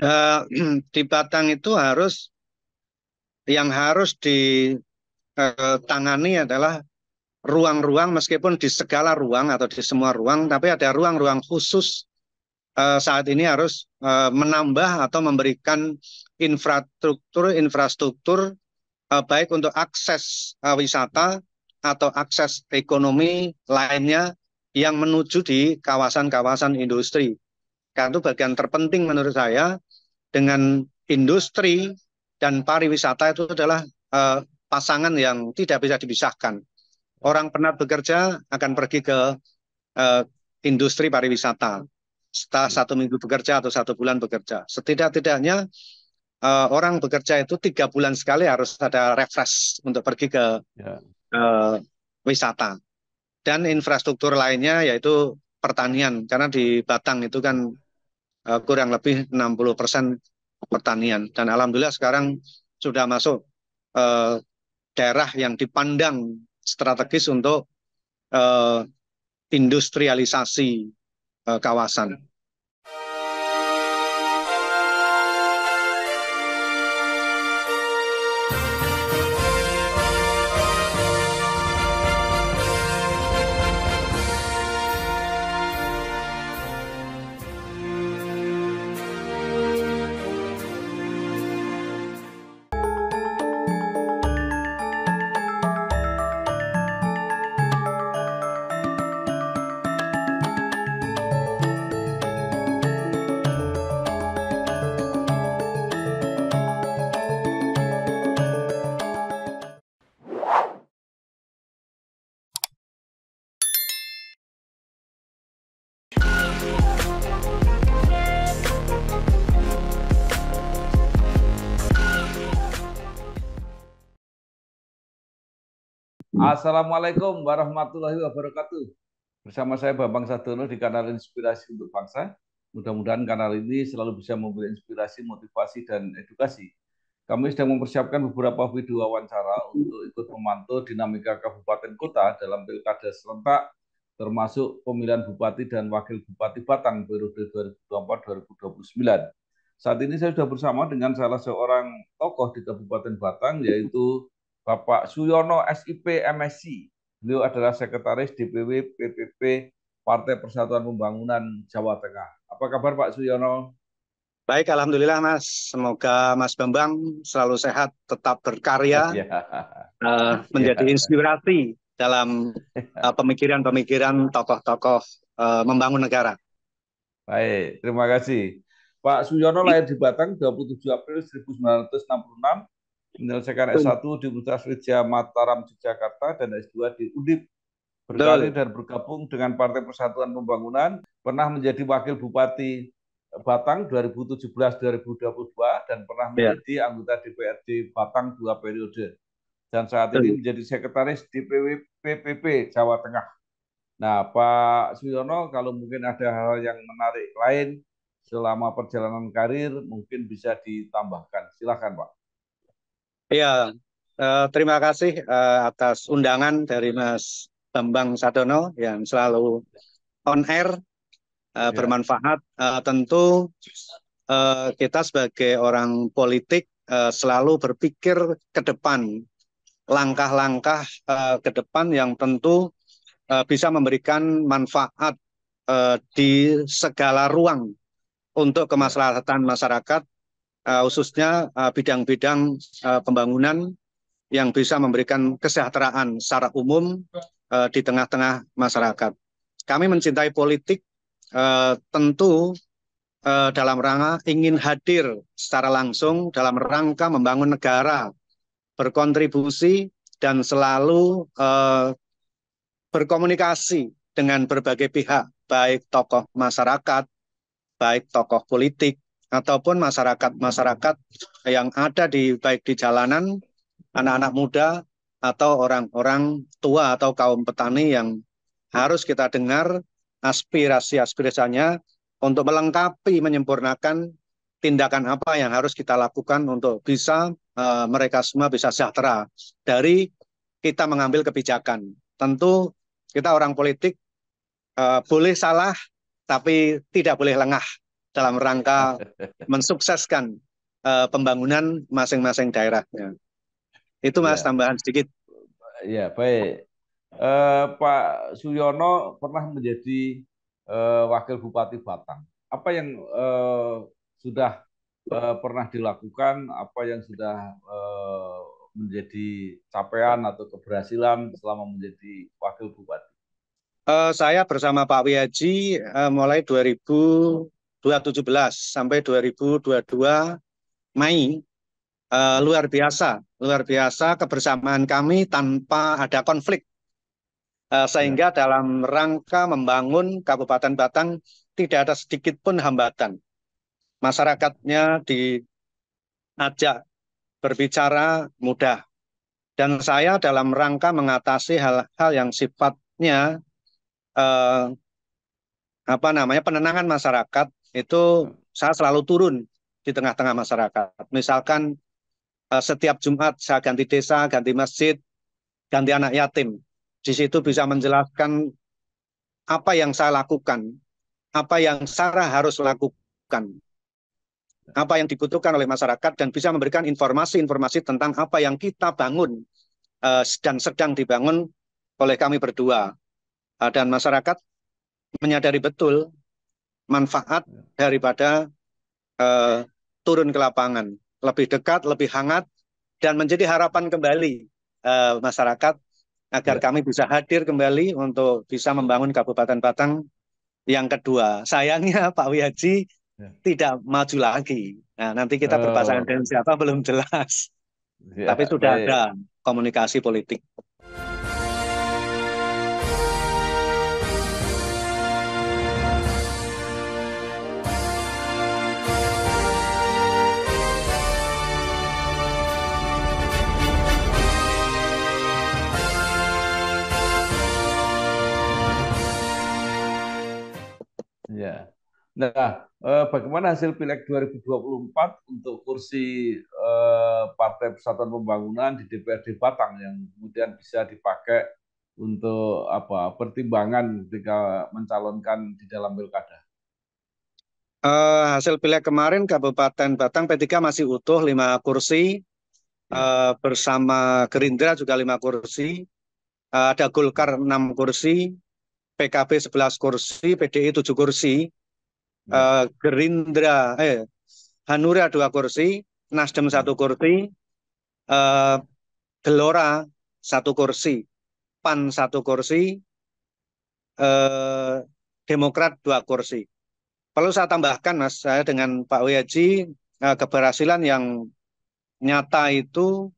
Eh, di Batang itu harus yang harus ditangani eh, adalah ruang-ruang meskipun di segala ruang atau di semua ruang tapi ada ruang-ruang khusus eh, saat ini harus menambah atau memberikan infrastruktur infrastruktur baik untuk akses wisata atau akses ekonomi lainnya yang menuju di kawasan-kawasan industri. Karena itu bagian terpenting menurut saya dengan industri dan pariwisata itu adalah uh, pasangan yang tidak bisa dipisahkan. Orang penat bekerja akan pergi ke uh, industri pariwisata. Setelah hmm. satu minggu bekerja atau satu bulan bekerja. Setidak-tidaknya uh, orang bekerja itu tiga bulan sekali harus ada refresh untuk pergi ke yeah. Ya. uh, wisata. Dan infrastruktur lainnya yaitu pertanian. Karena di Batang itu kan Eh, kurang lebih 60% persen pertanian dan alhamdulillah sekarang sudah masuk uh, daerah yang dipandang strategis untuk uh, industrialisasi uh, kawasan. Assalamualaikum warahmatullahi wabarakatuh. Bersama saya Bambang Sadono di kanal Inspirasi untuk Bangsa. Mudah-mudahan kanal ini selalu bisa memberi inspirasi, motivasi, dan edukasi. Kami sedang mempersiapkan beberapa video wawancara untuk ikut memantau dinamika kabupaten kota dalam pilkada serentak, termasuk pemilihan bupati dan wakil bupati Batang periode 2024-2029. Saat ini saya sudah bersama dengan salah seorang tokoh di Kabupaten Batang, yaitu Bapak Suyono SIP MSC. Beliau adalah sekretaris DPW PPP Partai Persatuan Pembangunan Jawa Tengah. Apa kabar Pak Suyono? Baik, alhamdulillah Mas. Semoga Mas Bambang selalu sehat, tetap berkarya, uh, menjadi ya. inspirasi dalam pemikiran eh, pemikiran-pemikiran tokoh-tokoh uh, membangun negara. Baik, terima kasih. Pak Suyono lahir di Batang 27 April 1966 menyelesaikan S1 di Universitas Wijaya Mataram di Jakarta dan S2 di Undip. Berkali dan bergabung dengan Partai Persatuan Pembangunan, pernah menjadi Wakil Bupati Batang 2017-2022 dan pernah ya. menjadi ya. anggota DPRD Batang dua periode. Dan saat ini menjadi sekretaris DPW PPP Jawa Tengah. Nah, Pak Suyono, kalau mungkin ada hal yang menarik lain selama perjalanan karir, mungkin bisa ditambahkan. Silakan, Pak. Ya, uh, terima kasih uh, atas undangan dari Mas Bambang Sadono yang selalu on air uh, ya. bermanfaat. Uh, tentu uh, kita sebagai orang politik uh, selalu berpikir ke depan, langkah-langkah uh, ke depan yang tentu uh, bisa memberikan manfaat uh, di segala ruang untuk kemaslahatan masyarakat Uh, khususnya uh, bidang-bidang uh, pembangunan yang bisa memberikan kesejahteraan secara umum di tengah-tengah masyarakat. Kami mencintai politik tentu dalam rangka ingin hadir secara langsung dalam rangka membangun negara, berkontribusi dan selalu berkomunikasi dengan berbagai pihak, baik tokoh masyarakat, baik tokoh politik, ataupun masyarakat-masyarakat yang ada di baik di jalanan, anak-anak muda atau orang-orang tua atau kaum petani yang harus kita dengar aspirasi-aspirasinya untuk melengkapi menyempurnakan tindakan apa yang harus kita lakukan untuk bisa uh, mereka semua bisa sejahtera dari kita mengambil kebijakan. Tentu kita orang politik uh, boleh salah tapi tidak boleh lengah dalam rangka mensukseskan uh, pembangunan masing-masing daerahnya. Itu Mas ya. tambahan sedikit. Ya, baik. Uh, Pak Suyono pernah menjadi uh, wakil Bupati Batang. Apa yang uh, sudah uh, pernah dilakukan, apa yang sudah uh, menjadi capaian atau keberhasilan selama menjadi wakil bupati? Uh, saya bersama Pak Wiyaji uh, mulai 2000 2017 sampai 2022 Mei uh, luar biasa, luar biasa kebersamaan kami tanpa ada konflik. Uh, sehingga ya. dalam rangka membangun Kabupaten Batang tidak ada sedikit pun hambatan. Masyarakatnya diajak berbicara mudah. Dan saya dalam rangka mengatasi hal-hal yang sifatnya eh, apa namanya penenangan masyarakat itu saya selalu turun di tengah-tengah masyarakat. Misalkan eh, setiap Jumat saya ganti desa, ganti masjid, ganti anak yatim. Di situ bisa menjelaskan apa yang saya lakukan, apa yang Sarah harus lakukan, apa yang dibutuhkan oleh masyarakat dan bisa memberikan informasi-informasi tentang apa yang kita bangun eh, dan sedang dibangun oleh kami berdua. Eh, dan masyarakat menyadari betul manfaat daripada uh, turun ke lapangan lebih dekat lebih hangat dan menjadi harapan kembali uh, masyarakat agar ya. kami bisa hadir kembali untuk bisa membangun Kabupaten Batang yang kedua. Sayangnya Pak Wiyaji ya. tidak maju lagi. Nah, nanti kita oh. berpasangan dengan siapa belum jelas. Ya, Tapi sudah baik. ada komunikasi politik. Ya. Nah, eh, bagaimana hasil Pileg 2024 untuk kursi eh, Partai Persatuan Pembangunan di DPRD Batang yang kemudian bisa dipakai untuk apa pertimbangan ketika mencalonkan di dalam pilkada? Uh, hasil pilek kemarin Kabupaten Batang P3 masih utuh lima kursi uh, bersama Gerindra juga lima kursi uh, ada Golkar enam kursi PKB 11 kursi, PDI 7 kursi, hmm. eh, Gerindra, eh, Hanura 2 kursi, Nasdem 1 hmm. kursi, eh, Gelora 1 kursi, PAN 1 kursi, eh, Demokrat 2 kursi. Perlu saya tambahkan mas, saya dengan Pak Wiyaji, eh, keberhasilan yang nyata itu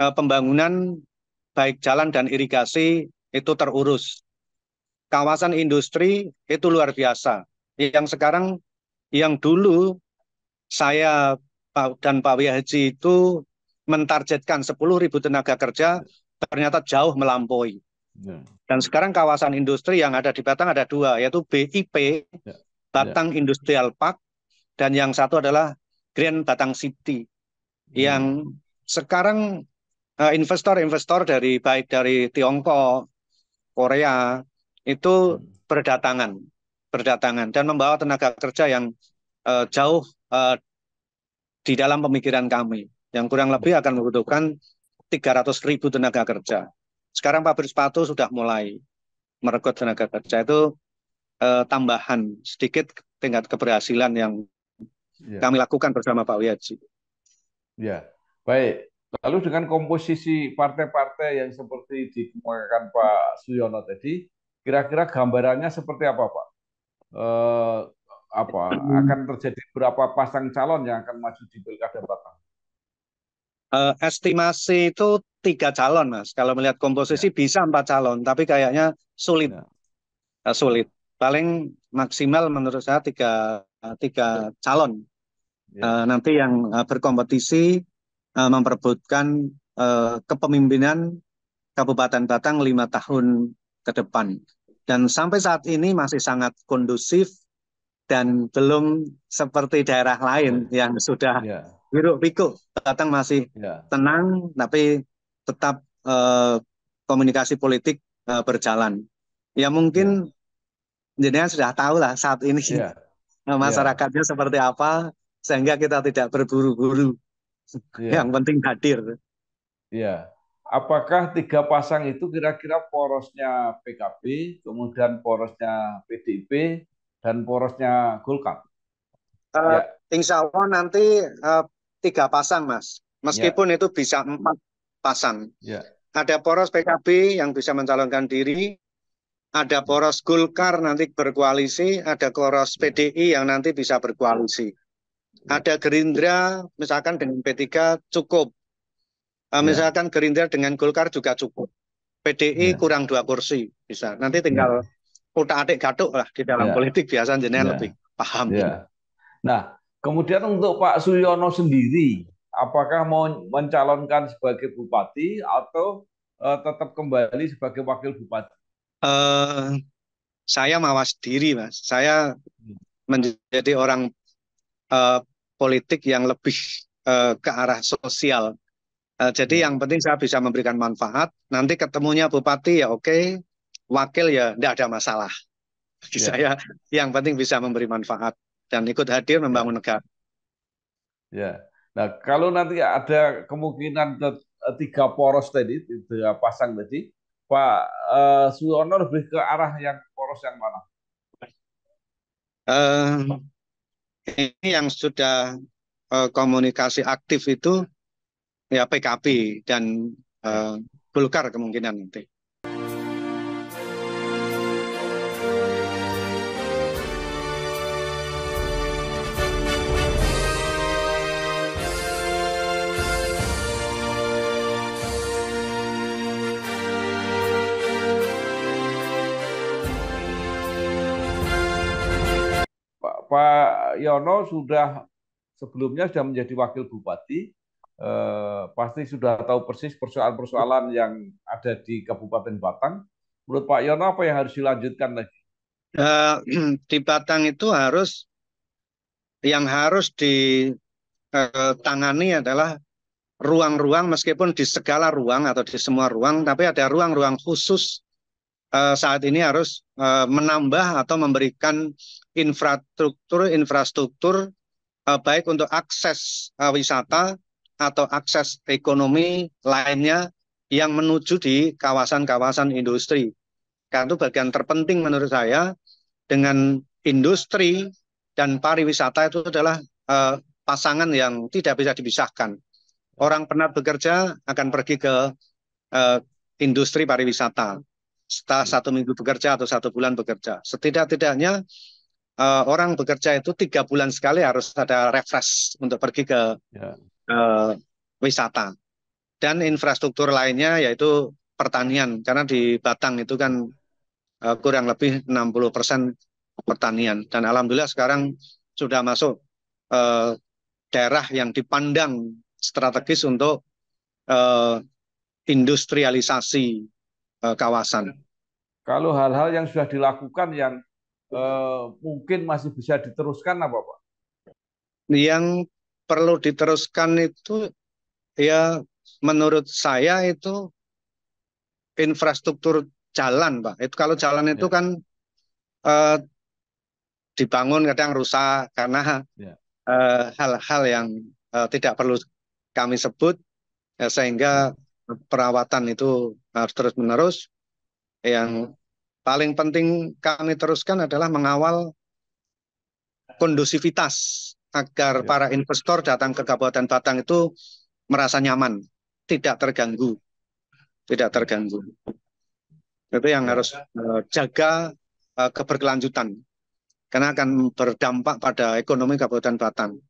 eh, pembangunan baik jalan dan irigasi itu terurus kawasan industri itu luar biasa. Yang sekarang, yang dulu saya dan Pak Wiyahji itu mentargetkan ribu tenaga kerja, ternyata jauh melampaui. Ya. Dan sekarang kawasan industri yang ada di Batang ada dua, yaitu BIP, ya. Batang ya. Industrial Park, dan yang satu adalah Grand Batang City. Yang hmm. sekarang eh, investor-investor dari baik dari Tiongkok, Korea, itu hmm. berdatangan, berdatangan dan membawa tenaga kerja yang uh, jauh uh, di dalam pemikiran kami yang kurang lebih akan membutuhkan 300 ribu tenaga kerja. Sekarang pabrik sepatu sudah mulai merekrut tenaga kerja itu uh, tambahan sedikit tingkat keberhasilan yang ya. kami lakukan bersama Pak Wiyaji. Ya, baik. Lalu dengan komposisi partai-partai yang seperti dikemukakan Pak Suyono tadi, kira-kira gambarannya seperti apa Pak? Eh, apa akan terjadi berapa pasang calon yang akan maju di pilkada batang? eh, estimasi itu tiga calon mas. Kalau melihat komposisi ya. bisa empat calon, tapi kayaknya sulit, ya. eh, sulit. Paling maksimal menurut saya tiga tiga ya. calon. Ya. eh, nanti yang eh, berkompetisi eh, memperbutkan memperebutkan eh, kepemimpinan Kabupaten Batang lima tahun ke depan. Dan sampai saat ini masih sangat kondusif dan belum seperti daerah lain ya. yang sudah yeah. biru piku. Batang masih ya. tenang, tapi tetap eh, komunikasi politik eh, berjalan. Ya mungkin yeah. jenengan sudah tahu lah saat ini yeah. Ya. masyarakatnya yeah. seperti apa, sehingga kita tidak berburu-buru. Yeah. Yang penting hadir. Iya apakah tiga pasang itu kira-kira porosnya PKB, kemudian porosnya PDIP, dan porosnya Golkar? Uh, ya. Insya Allah nanti uh, tiga pasang, Mas. Meskipun ya. itu bisa empat pasang. Ya. Ada poros PKB yang bisa mencalonkan diri, ada hmm. poros Golkar nanti berkoalisi, ada poros ya. PDI yang nanti bisa berkoalisi. Ya. Ada Gerindra, misalkan dengan P3 cukup Eh, iya. misalkan Gerindra dengan Golkar juga cukup PDI iya. kurang dua kursi bisa nanti tinggal iya. utak adik gaduk lah di dalam politik biasa jenengan lebih paham nah kemudian untuk Pak Suyono sendiri apakah mau mencalonkan sebagai bupati atau uh, tetap kembali sebagai wakil bupati uh, saya mawas diri mas saya menjadi orang uh, politik yang lebih uh, ke arah sosial Eh, jadi hmm. yang penting saya bisa memberikan manfaat. Nanti ketemunya bupati ya oke, wakil ya tidak ada masalah. Bagi ya. saya yang penting bisa memberi manfaat dan ikut hadir ya. membangun negara. Ya. Nah, kalau nanti ada kemungkinan eh, tiga poros tadi, tiga pasang tadi, Pak uh, eh, Suwono lebih ke arah yang poros yang mana? Uh, ini yang sudah uh, komunikasi aktif itu ya PKB dan uh, Golkar kemungkinan nanti. Pak Yono sudah sebelumnya sudah menjadi wakil bupati, eh, pasti sudah tahu persis persoalan-persoalan yang ada di Kabupaten Batang. Menurut Pak Yono apa yang harus dilanjutkan lagi? Eh, di Batang itu harus yang harus ditangani eh, adalah ruang-ruang meskipun di segala ruang atau di semua ruang tapi ada ruang-ruang khusus eh, saat ini harus menambah atau memberikan infrastruktur infrastruktur baik untuk akses wisata atau akses ekonomi lainnya yang menuju di kawasan-kawasan industri. Karena itu bagian terpenting menurut saya dengan industri dan pariwisata itu adalah eh, pasangan yang tidak bisa dipisahkan. Orang pernah bekerja akan pergi ke eh, industri pariwisata setelah satu minggu bekerja atau satu bulan bekerja. Setidak-tidaknya eh, orang bekerja itu tiga bulan sekali harus ada refresh untuk pergi ke ya eh, wisata dan infrastruktur lainnya yaitu pertanian karena di Batang itu kan eh, kurang lebih 60 persen pertanian dan alhamdulillah sekarang sudah masuk eh, daerah yang dipandang strategis untuk eh, industrialisasi eh, kawasan. Kalau hal-hal yang sudah dilakukan yang eh, mungkin masih bisa diteruskan apa Pak? Yang perlu diteruskan itu ya menurut saya itu infrastruktur jalan, Pak. Itu kalau jalan itu ya. kan eh, dibangun kadang rusak karena ya. eh, hal-hal yang eh, tidak perlu kami sebut ya, sehingga ya. perawatan itu harus terus menerus. Yang ya. paling penting kami teruskan adalah mengawal kondusivitas agar iya. para investor datang ke Kabupaten Batang itu merasa nyaman, tidak terganggu, tidak terganggu. Itu yang harus uh, jaga uh, keberkelanjutan karena akan berdampak pada ekonomi Kabupaten Batang.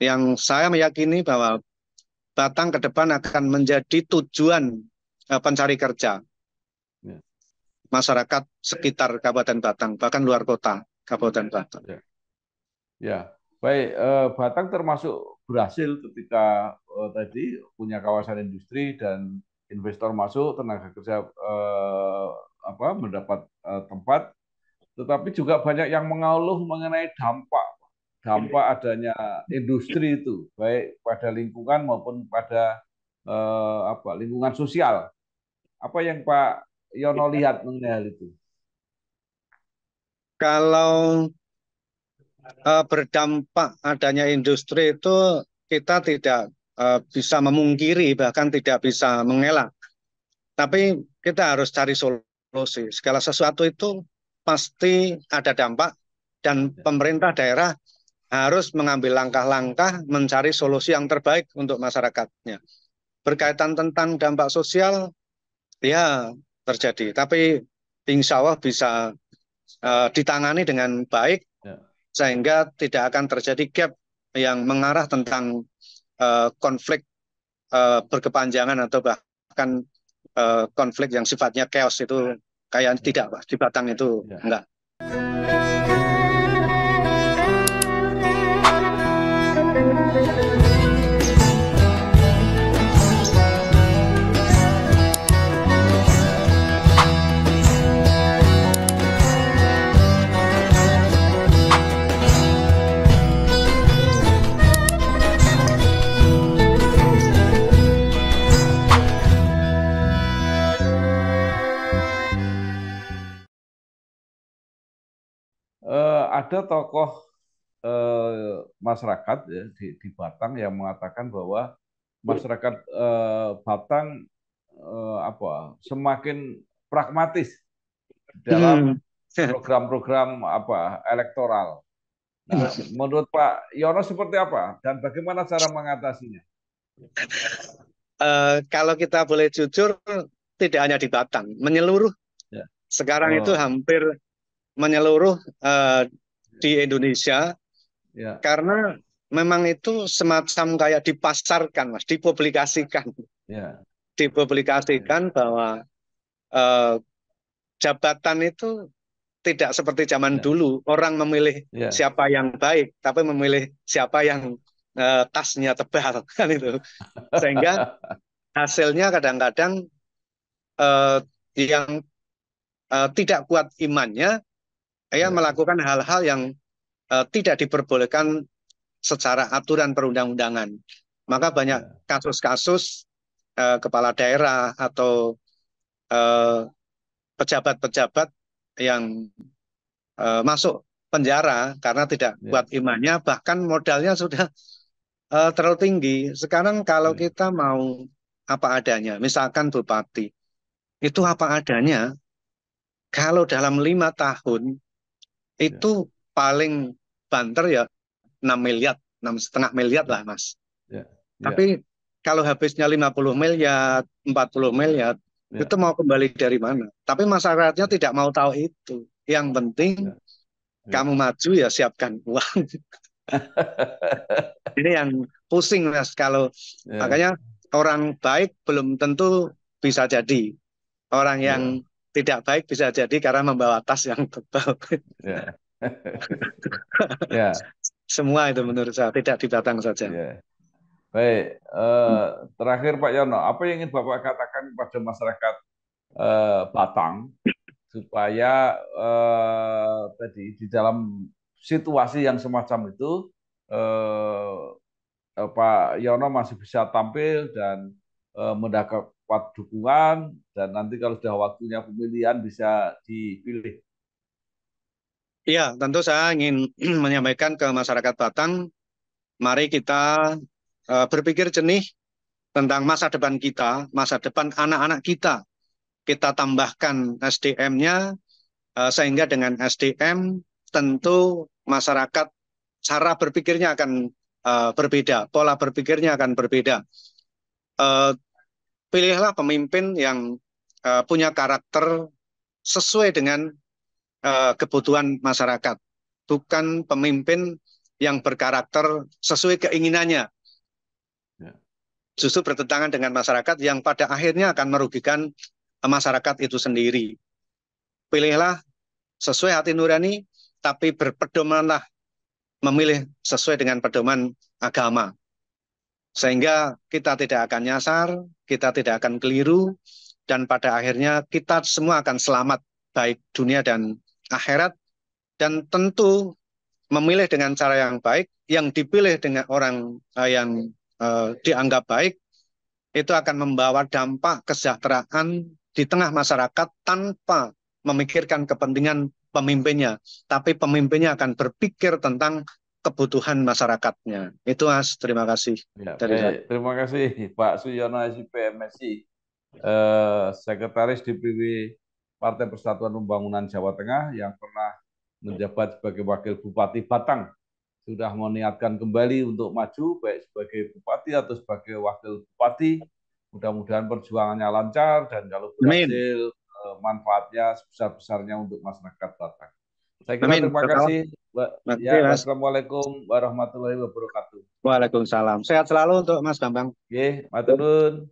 Yang saya meyakini bahwa Batang ke depan akan menjadi tujuan uh, pencari kerja ya. masyarakat sekitar Kabupaten Batang, bahkan luar kota Kabupaten ya. Batang. Ya, ya. Baik, eh, Batang termasuk berhasil ketika eh, tadi punya kawasan industri dan investor masuk, tenaga kerja eh, apa mendapat eh, tempat, tetapi juga banyak yang mengeluh mengenai dampak dampak adanya industri itu baik pada lingkungan maupun pada eh, apa lingkungan sosial. Apa yang Pak Yono iya. lihat mengenai hal itu? Kalau uh, berdampak adanya industri itu kita tidak uh, bisa memungkiri bahkan tidak bisa mengelak. Tapi kita harus cari solusi. Segala sesuatu itu pasti ada dampak dan ya. pemerintah daerah harus mengambil langkah-langkah mencari solusi yang terbaik untuk masyarakatnya. Berkaitan tentang dampak sosial, ya terjadi. Tapi insya Allah bisa uh, ditangani dengan baik sehingga tidak akan terjadi gap yang mengarah tentang uh, konflik uh, berkepanjangan atau bahkan uh, konflik yang sifatnya chaos itu kayak tidak Pak. di Batang itu ya. enggak. ada tokoh eh, masyarakat ya, di, di Batang yang mengatakan bahwa ya. masyarakat eh, Batang eh, apa semakin pragmatis dalam hmm. program-program apa elektoral. Nah, ya. menurut Pak Yono seperti apa dan bagaimana cara mengatasinya? Uh, kalau kita boleh jujur, tidak hanya di Batang, menyeluruh. Ya. Sekarang oh. itu hampir menyeluruh uh, di Indonesia ya. karena memang itu semacam kayak dipasarkan mas dipublikasikan ya. dipublikasikan ya. bahwa eh, jabatan itu tidak seperti zaman ya. dulu orang memilih ya. siapa yang baik tapi memilih siapa yang eh, tasnya tebal kan itu sehingga hasilnya kadang-kadang eh, yang eh, tidak kuat imannya ya, ya. melakukan hal-hal yang Eh, tidak diperbolehkan secara aturan perundang-undangan. Maka banyak ya. kasus-kasus eh, kepala daerah atau eh, pejabat-pejabat yang masuk penjara karena tidak yeah. buat imannya, bahkan modalnya sudah terlalu tinggi. Sekarang kalau yeah. kita mau apa adanya, misalkan bupati, itu apa adanya. Kalau dalam lima tahun ya. itu yeah. paling banter ya 6 miliar, enam setengah miliar lah mas. Ya, ya. Tapi kalau habisnya 50 miliar, 40 miliar, ya. itu mau kembali dari mana? Tapi masyarakatnya tidak mau tahu itu. Yang penting ya. Ya. kamu maju ya siapkan uang. Ini yang pusing mas kalau ya. makanya orang baik belum tentu bisa jadi orang yang ya. tidak baik bisa jadi karena membawa tas yang tebal. ya. ya. Semua itu menurut saya tidak di Batang saja. Ya. Baik, uh, terakhir Pak Yono, apa yang ingin Bapak katakan kepada masyarakat uh, Batang supaya uh, tadi di dalam situasi yang semacam itu uh, Pak Yono masih bisa tampil dan uh, mendapat dukungan dan nanti kalau sudah waktunya pemilihan bisa dipilih Ya, tentu saya ingin menyampaikan ke masyarakat Batang, mari kita uh, berpikir jernih tentang masa depan kita, masa depan anak-anak kita. Kita tambahkan SDM-nya, uh, e, sehingga dengan SDM tentu masyarakat cara berpikirnya akan uh, berbeda, pola berpikirnya akan berbeda. Uh, pilihlah pemimpin yang uh, punya karakter sesuai dengan Eh, kebutuhan masyarakat, bukan pemimpin yang berkarakter sesuai keinginannya. Ya. Justru bertentangan dengan masyarakat yang pada akhirnya akan merugikan masyarakat itu sendiri. Pilihlah sesuai hati nurani, tapi berpedomanlah memilih sesuai dengan pedoman agama. Sehingga kita tidak akan nyasar, kita tidak akan keliru, dan pada akhirnya kita semua akan selamat baik dunia dan akhirat dan tentu memilih dengan cara yang baik yang dipilih dengan orang eh, yang eh, dianggap baik itu akan membawa dampak kesejahteraan di tengah masyarakat tanpa memikirkan kepentingan pemimpinnya, tapi pemimpinnya akan berpikir tentang kebutuhan masyarakatnya. Itu Mas, terima kasih. Ya, dari eh, Terima kasih Pak Suyono SPMSI eh, Sekretaris DPW Partai Persatuan Pembangunan Jawa Tengah yang pernah menjabat sebagai Wakil Bupati Batang sudah meniatkan kembali untuk maju baik sebagai bupati atau sebagai wakil bupati. Mudah-mudahan perjuangannya lancar dan kalau berhasil Amin. Eh, manfaatnya sebesar-besarnya untuk masyarakat Batang. Saya kira Amin. terima kasih. Mbak, ya, Assalamualaikum warahmatullahi wabarakatuh. Waalaikumsalam. Sehat selalu untuk Mas Bambang. Oke, matur